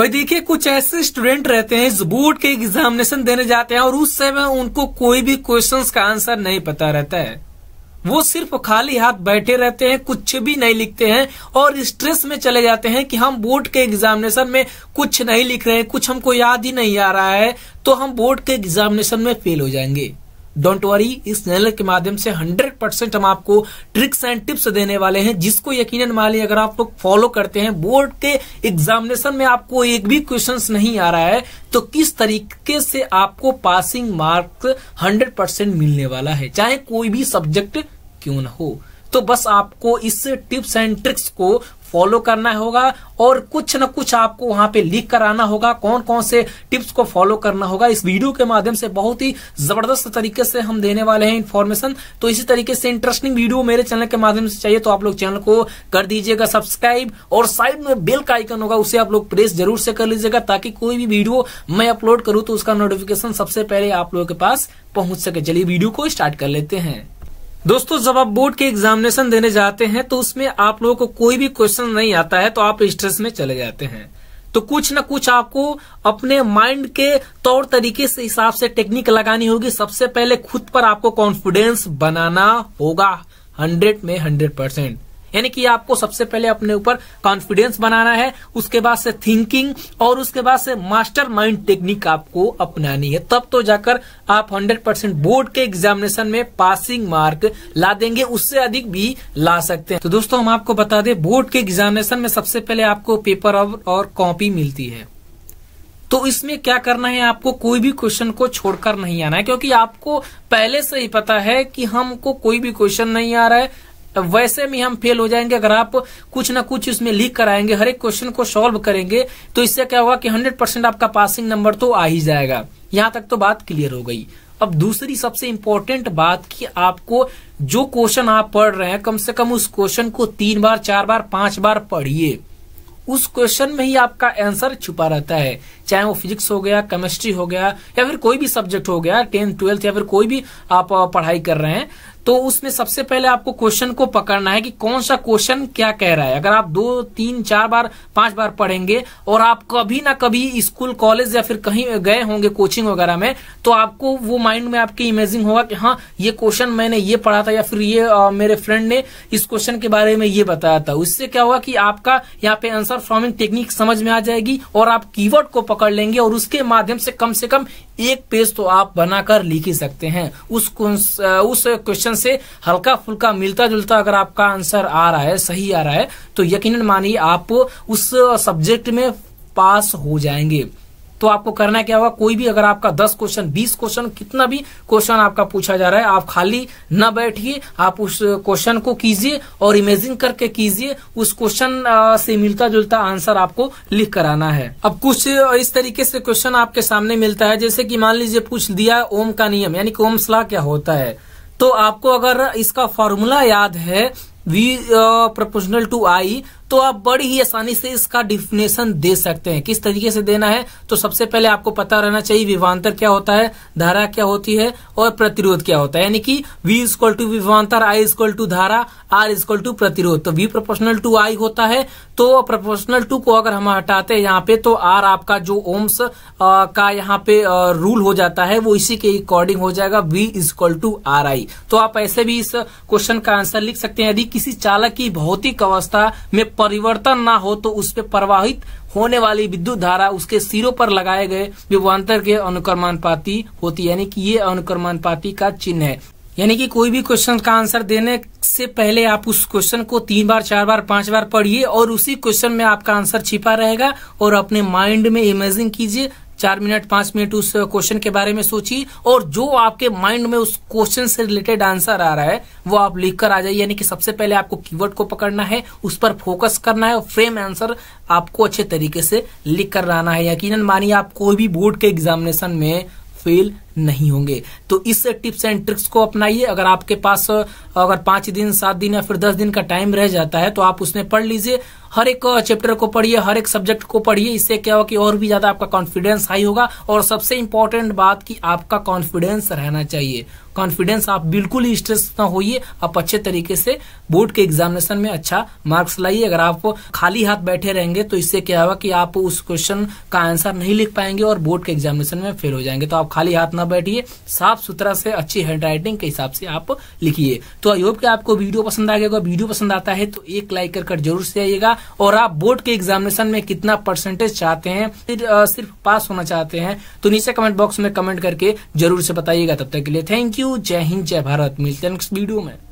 भाई देखिए कुछ ऐसे स्टूडेंट रहते हैं इस बोर्ड के एग्जामिनेशन देने जाते हैं और उस समय उनको कोई भी क्वेश्चंस का आंसर नहीं पता रहता है वो सिर्फ खाली हाथ बैठे रहते हैं कुछ भी नहीं लिखते हैं और स्ट्रेस में चले जाते हैं कि हम बोर्ड के एग्जामिनेशन में कुछ नहीं लिख रहे हैं कुछ हमको याद ही नहीं आ रहा है तो हम बोर्ड के एग्जामिनेशन में फेल हो जाएंगे डोंट वरी इस चैनल के माध्यम से 100 परसेंट हम आपको ट्रिक्स एंड टिप्स देने वाले हैं जिसको यकीनन मान अगर आप लोग फॉलो करते हैं बोर्ड के एग्जामिनेशन में आपको एक भी क्वेश्चन नहीं आ रहा है तो किस तरीके से आपको पासिंग मार्क्स 100 परसेंट मिलने वाला है चाहे कोई भी सब्जेक्ट क्यों ना हो तो बस आपको इस टिप्स एंड ट्रिक्स को फॉलो करना होगा और कुछ ना कुछ आपको वहां पे लिख कर आना होगा कौन कौन से टिप्स को फॉलो करना होगा इस वीडियो के माध्यम से बहुत ही जबरदस्त तरीके से हम देने वाले हैं इन्फॉर्मेशन तो इसी तरीके से इंटरेस्टिंग वीडियो मेरे चैनल के माध्यम से चाहिए तो आप लोग चैनल को कर दीजिएगा सब्सक्राइब और साइड में बेल का आइकन होगा उसे आप लोग प्रेस जरूर से कर लीजिएगा ताकि कोई भी वीडियो मैं अपलोड करूँ तो उसका नोटिफिकेशन सबसे पहले आप लोगों के पास पहुंच सके चलिए वीडियो को स्टार्ट कर लेते हैं दोस्तों जब आप बोर्ड के एग्जामिनेशन देने जाते हैं तो उसमें आप लोगों को कोई भी क्वेश्चन नहीं आता है तो आप स्ट्रेस में चले जाते हैं तो कुछ ना कुछ आपको अपने माइंड के तौर तरीके से हिसाब से टेक्निक लगानी होगी सबसे पहले खुद पर आपको कॉन्फिडेंस बनाना होगा हंड्रेड में हंड्रेड परसेंट यानी कि आपको सबसे पहले अपने ऊपर कॉन्फिडेंस बनाना है उसके बाद से थिंकिंग और उसके बाद से मास्टर माइंड टेक्निक आपको अपनानी है तब तो जाकर आप 100 परसेंट बोर्ड के एग्जामिनेशन में पासिंग मार्क ला देंगे उससे अधिक भी ला सकते हैं तो दोस्तों हम आपको बता दें बोर्ड के एग्जामिनेशन में सबसे पहले आपको पेपर और कॉपी मिलती है तो इसमें क्या करना है आपको कोई भी क्वेश्चन को छोड़कर नहीं आना है क्योंकि आपको पहले से ही पता है कि हमको कोई भी क्वेश्चन नहीं आ रहा है वैसे में हम फेल हो जाएंगे अगर आप कुछ ना कुछ इसमें लीक कराएंगे हर एक क्वेश्चन को सॉल्व करेंगे तो इससे क्या होगा कि 100 परसेंट आपका पासिंग नंबर तो आ ही जाएगा यहां तक तो बात क्लियर हो गई अब दूसरी सबसे इंपॉर्टेंट बात कि आपको जो क्वेश्चन आप पढ़ रहे हैं कम से कम उस क्वेश्चन को तीन बार चार बार पांच बार पढ़िए उस क्वेश्चन में ही आपका आंसर छुपा रहता है चाहे वो फिजिक्स हो गया केमिस्ट्री हो गया या फिर कोई भी सब्जेक्ट हो गया टेंथ ट्वेल्थ या फिर कोई भी आप पढ़ाई कर रहे हैं तो उसमें सबसे पहले आपको क्वेश्चन को पकड़ना है कि कौन सा क्वेश्चन क्या कह रहा है अगर आप दो तीन चार बार पांच बार पढ़ेंगे और आप कभी ना कभी स्कूल कॉलेज या फिर कहीं गए होंगे कोचिंग वगैरह में तो आपको वो माइंड में आपकी इमेजिंग होगा कि हाँ ये क्वेश्चन मैंने ये पढ़ा था या फिर ये आ, मेरे फ्रेंड ने इस क्वेश्चन के बारे में ये बताया था उससे क्या होगा कि आपका यहाँ पे आंसर फॉर्मिंग टेक्निक समझ में आ जाएगी और आप की को पकड़ लेंगे और उसके माध्यम से कम से कम एक पेज तो आप बनाकर लिख ही सकते हैं उस उस क्वेश्चन से हल्का फुल्का मिलता जुलता अगर आपका आंसर आ रहा है सही आ रहा है तो यकीन मानिए आप उस सब्जेक्ट में पास हो जाएंगे तो आपको करना क्या होगा कोई भी अगर आपका 10 क्वेश्चन 20 क्वेश्चन कितना भी क्वेश्चन आपका पूछा जा रहा है आप खाली न बैठिए आप उस क्वेश्चन को कीजिए और इमेजिन करके कीजिए उस क्वेश्चन से मिलता जुलता आंसर आपको लिख कर आना है अब कुछ इस तरीके से क्वेश्चन आपके सामने मिलता है जैसे कि मान लीजिए पूछ दिया ओम का नियम यानी कि ओम्स क्या होता है तो आपको अगर इसका फॉर्मूला याद है वी प्रोपोर्शनल टू आई तो आप बड़ी ही आसानी से इसका डिफिनेशन दे सकते हैं किस तरीके से देना है तो सबसे पहले आपको पता रहना चाहिए विवांतर क्या होता है धारा क्या होती है और प्रतिरोध क्या होता है यानी कि वी इजक्वल टू विवांतर आई इजक्वल टू धारा आर इजक्वल टू प्रतिरोध तो वी प्रोपोर्शनल टू आई होता है तो प्रोपोर्शनल टू को अगर हम हटाते हैं यहाँ पे तो आर आपका जो ओम्स का यहाँ पे रूल हो जाता है वो इसी के अकॉर्डिंग हो जाएगा V is equal to R I तो आप ऐसे भी इस क्वेश्चन का आंसर लिख सकते हैं यदि किसी चालक की भौतिक अवस्था में परिवर्तन ना हो तो उस पर प्रवाहित होने वाली विद्युत धारा उसके सिरों पर लगाए गए विभवान्तर के अनुक्रमान पाती होती यानी कि ये पाती का चिन्ह है यानी कि कोई भी क्वेश्चन का आंसर देने से पहले आप उस क्वेश्चन को तीन बार चार बार पांच बार पढ़िए और उसी क्वेश्चन में आपका आंसर छिपा रहेगा और अपने माइंड में इमेजिन कीजिए चार मिनट पांच मिनट उस क्वेश्चन uh, के बारे में सोचिए और जो आपके माइंड में उस क्वेश्चन से रिलेटेड आंसर आ रहा है वो आप लिखकर आ जाइए यानी कि सबसे पहले आपको कीवर्ड को पकड़ना है उस पर फोकस करना है और फ्रेम आंसर आपको अच्छे तरीके से लिख कर रहना है यकीन मानिए आप कोई भी बोर्ड के एग्जामिनेशन में फेल नहीं होंगे तो इस टिप्स एंड ट्रिक्स को अपनाइए अगर आपके पास अगर पांच दिन सात दिन या फिर दस दिन का टाइम रह जाता है तो आप उसमें पढ़ लीजिए हर एक चैप्टर को पढ़िए हर एक सब्जेक्ट को पढ़िए इससे क्या होगा कि और भी ज्यादा आपका कॉन्फिडेंस हाई होगा और सबसे इंपॉर्टेंट बात कि आपका कॉन्फिडेंस रहना चाहिए कॉन्फिडेंस आप बिल्कुल ही स्ट्रेस न होइए आप अच्छे तरीके से बोर्ड के एग्जामिनेशन में अच्छा मार्क्स लाइए अगर आप खाली हाथ बैठे रहेंगे तो इससे क्या होगा कि आप उस क्वेश्चन का आंसर नहीं लिख पाएंगे और बोर्ड के एग्जामिनेशन में फेल हो जाएंगे तो आप खाली हाथ ना बैठिए साफ सुथरा से अच्छी हैंड राइटिंग के हिसाब से आप लिखिए तो आई होप कि आपको वीडियो पसंद आ गया वीडियो पसंद आता है तो एक लाइक कर, कर जरूर से आइएगा और आप बोर्ड के एग्जामिनेशन में कितना परसेंटेज चाहते हैं फिर सिर्फ पास होना चाहते हैं तो नीचे कमेंट बॉक्स में कमेंट करके जरूर से बताइएगा तब तक के लिए थैंक यू जय हिंद जय भारत मिलते हैं नेक्स्ट वीडियो में